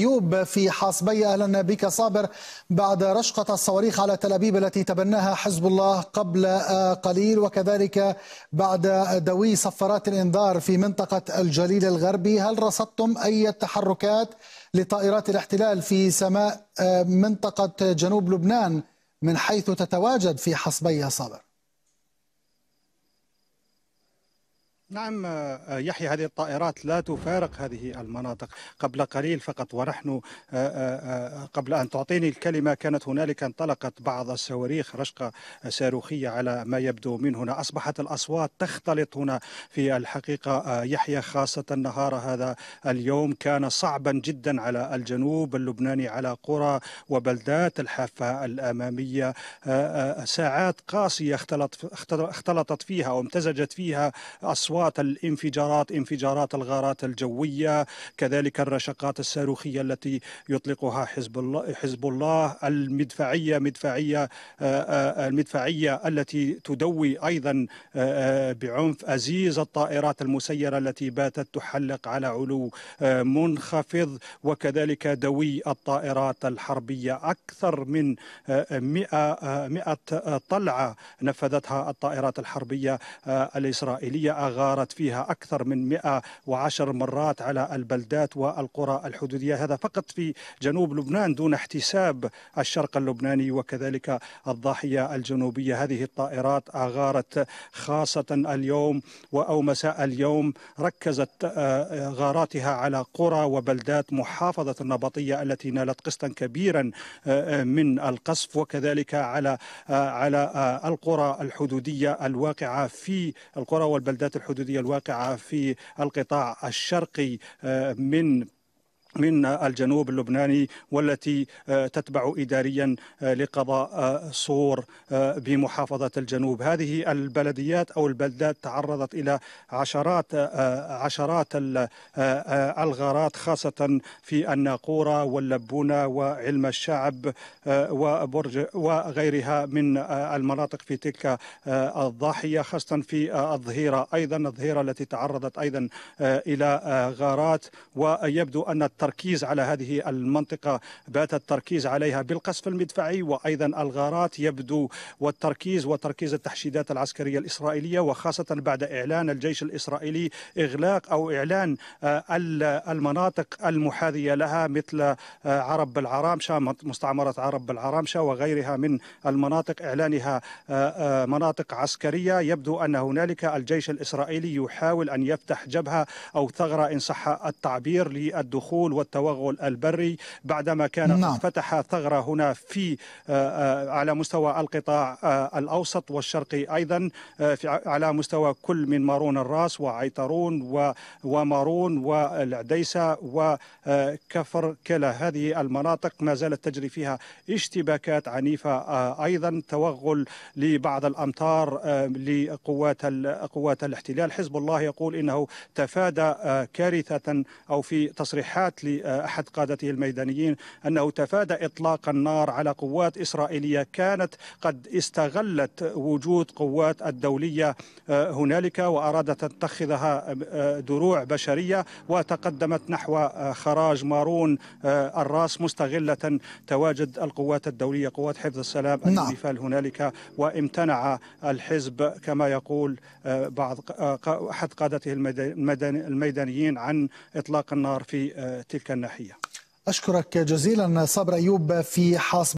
ايوب في حاصبي اهلا بك صابر بعد رشقه الصواريخ على تل ابيب التي تبناها حزب الله قبل آه، قليل وكذلك بعد دوي صفارات الانذار في منطقه الجليل الغربي هل رصدتم اي تحركات لطائرات الاحتلال في سماء آه، منطقه جنوب لبنان من حيث تتواجد في حصبي صابر؟ نعم آه، آه، يحيى هذه الطائرات لا تفارق هذه المناطق قبل قليل فقط ونحن آه، قبل أن تعطيني الكلمة كانت هنالك انطلقت بعض الصواريخ رشقة صاروخية على ما يبدو من هنا أصبحت الأصوات تختلط هنا في الحقيقة يحيى خاصة نهار هذا اليوم كان صعبا جدا على الجنوب اللبناني على قرى وبلدات الحافة الأمامية ساعات قاسية اختلطت فيها وامتزجت فيها أصوات اصوات الانفجارات انفجارات الغارات الجويه كذلك الرشقات الصاروخيه التي يطلقها حزب الله حزب الله المدفعيه مدفعيه آه، آه، آه، المدفعيه التي تدوي ايضا بعنف ازيز الطائرات المسيره التي باتت تحلق على علو منخفض وكذلك دوي الطائرات الحربيه اكثر من 100 100 طلعه نفذتها الطائرات الحربيه الاسرائيليه غارت فيها أكثر من 110 مرات على البلدات والقرى الحدودية هذا فقط في جنوب لبنان دون احتساب الشرق اللبناني وكذلك الضاحية الجنوبية هذه الطائرات غارت خاصة اليوم أو مساء اليوم ركزت آه، غاراتها على قرى وبلدات محافظة النبطية التي نالت قسطا كبيرا آه، آه، من القصف وكذلك على على القرى الحدودية الواقعة في القرى والبلدات الحدودية الحدودية الواقعة في القطاع الشرقي آه، من من الجنوب اللبناني والتي آه، تتبع اداريا آه، لقضاء آه، صور بمحافظه الجنوب هذه البلديات او البلدات تعرضت الى عشرات عشرات الغارات خاصه في الناقوره واللبونه وعلم الشعب وبرج وغيرها من المناطق في تلك الضاحيه خاصه في الظهيره ايضا الظهيره التي تعرضت ايضا الى غارات ويبدو ان التركيز على هذه المنطقة بات التركيز عليها بالقصف المدفعي وأيضا الغارات يبدو والتركيز وتركيز التحشيدات العسكرية الإسرائيلية وخاصة بعد إعلان الجيش الإسرائيلي إغلاق أو إعلان آه، المناطق المحاذية لها مثل آه، عرب بالعرامشة مستعمرة عرب بالعرامشة وغيرها من المناطق إعلانها آه، مناطق عسكرية يبدو أن هنالك الجيش الإسرائيلي يحاول أن يفتح جبهة أو ثغرة إن صح التعبير للدخول والتوغل البري بعدما كان نعم. فتح ثغرة هنا في آه، آه، على مستوى القطاع آه، الأوسط والشرقي أيضا على مستوى كل من مارون الراس وعيطرون ومارون والعديسة وكفر كلا هذه المناطق ما زالت تجري فيها اشتباكات عنيفة أيضا توغل لبعض الأمتار لقوات قوات الاحتلال حزب الله يقول إنه تفادى كارثة أو في تصريحات قتل آه، أحد قادته الميدانيين أنه تفادى إطلاق النار على قوات إسرائيلية كانت قد استغلت وجود قوات الدولية آه، هنالك وأرادت أن تتخذها آه، دروع بشرية وتقدمت نحو خراج مارون الراس مستغلة تواجد القوات الدولية قوات حفظ السلام نعم. الانفال هنالك وامتنع الحزب كما يقول بعض أحد قادته الميدانيين عن إطلاق النار في تلك الناحية أشكرك جزيلا صبر أيوب في حاصب